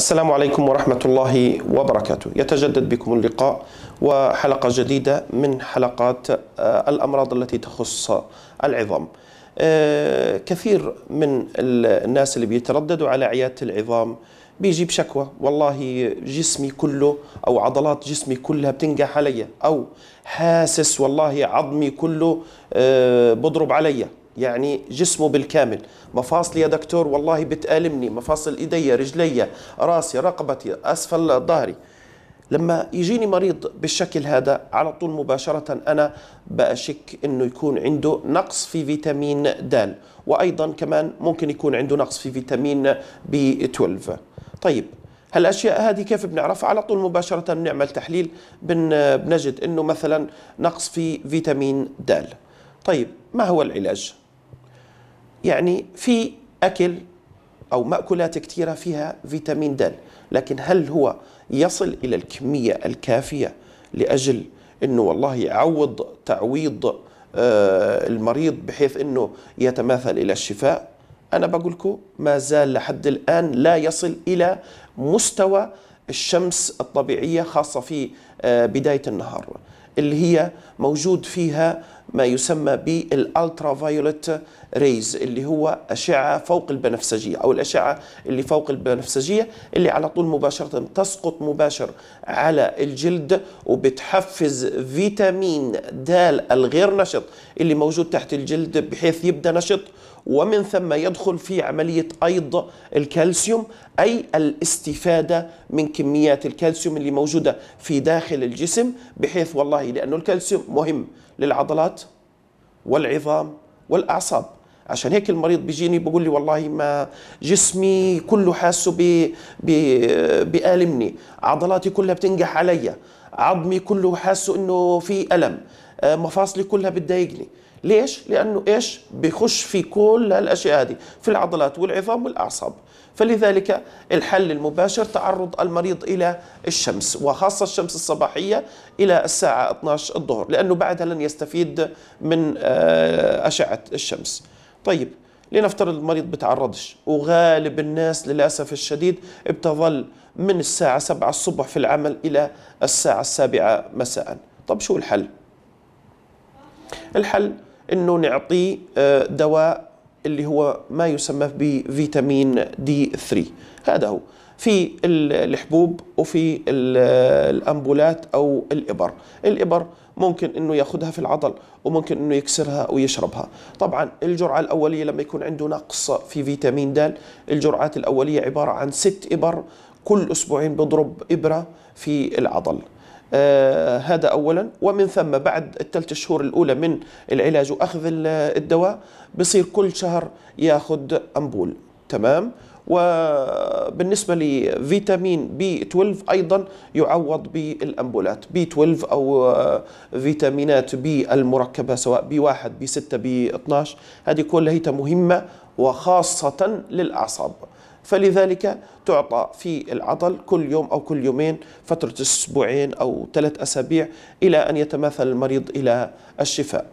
السلام عليكم ورحمة الله وبركاته يتجدد بكم اللقاء وحلقة جديدة من حلقات آه، الأمراض التي تخص العظام آه، كثير من الناس اللي بيترددوا على عيادة العظام بيجيب شكوى والله جسمي كله أو عضلات جسمي كلها بتنجح علي أو حاسس والله عظمي كله آه، بضرب علي يعني جسمه بالكامل مفاصلي يا دكتور والله بتآلمني مفاصل إيدي رجلي راسي رقبتي أسفل ظهري لما يجيني مريض بالشكل هذا على طول مباشرة أنا بشك أنه يكون عنده نقص في فيتامين د وأيضا كمان ممكن يكون عنده نقص في فيتامين بي 12 طيب هالاشياء هذه كيف بنعرفها على طول مباشره بنعمل تحليل بنجد انه مثلا نقص في فيتامين د طيب ما هو العلاج يعني في أكل أو مأكولات كثيرة فيها فيتامين د لكن هل هو يصل إلى الكمية الكافية لأجل أنه والله يعوض تعويض آه، المريض بحيث أنه يتماثل إلى الشفاء أنا بقول لكم ما زال لحد الآن لا يصل إلى مستوى الشمس الطبيعية خاصة في آه، بداية النهار اللي هي موجود فيها ما يسمى بالالترا فايولت ريز اللي هو اشعه فوق البنفسجيه او الاشعه اللي فوق البنفسجيه اللي على طول مباشره تسقط مباشر على الجلد وبتحفز فيتامين د الغير نشط اللي موجود تحت الجلد بحيث يبدا نشط ومن ثم يدخل في عملية أيض الكالسيوم أي الاستفادة من كميات الكالسيوم اللي موجودة في داخل الجسم بحيث والله لأنه الكالسيوم مهم للعضلات والعظام والأعصاب عشان هيك المريض بيجيني بقول لي والله ما جسمي كله حاسه بآلمني عضلاتي كلها بتنجح علي عظمي كله حاسه انه في ألم آه، مفاصلي كلها بتضايقني ليش؟ لأنه إيش؟ بخش في كل الأشياء هذه في العضلات والعظام والأعصاب فلذلك الحل المباشر تعرض المريض إلى الشمس وخاصة الشمس الصباحية إلى الساعة 12 الظهر لأنه بعدها لن يستفيد من آه، أشعة الشمس طيب لنفترض المريض بتعرضش وغالب الناس للأسف الشديد بتظل من الساعة 7 الصبح في العمل إلى الساعة السابعة مساء طب شو الحل؟ الحل انه نعطيه آه، دواء اللي هو ما يسمى بفيتامين دي 3 هذا هو في الحبوب وفي الامبولات او الابر الابر ممكن انه ياخذها في العضل وممكن انه يكسرها ويشربها طبعا الجرعه الاوليه لما يكون عنده نقص في فيتامين د الجرعات الاوليه عباره عن ست ابر كل اسبوعين بضرب ابره في العضل آه، هذا اولا ومن ثم بعد الثلاث شهور الاولى من العلاج واخذ الدواء بصير كل شهر ياخذ امبول تمام وبالنسبه لفيتامين بي 12 ايضا يعوض بالامبولات بي 12 او فيتامينات بي المركبه سواء بي 1 بي 6 بي 12 هذه كلها مهمه وخاصه للاعصاب فلذلك تعطى في العطل كل يوم أو كل يومين فترة أسبوعين أو ثلاث أسابيع إلى أن يتماثل المريض إلى الشفاء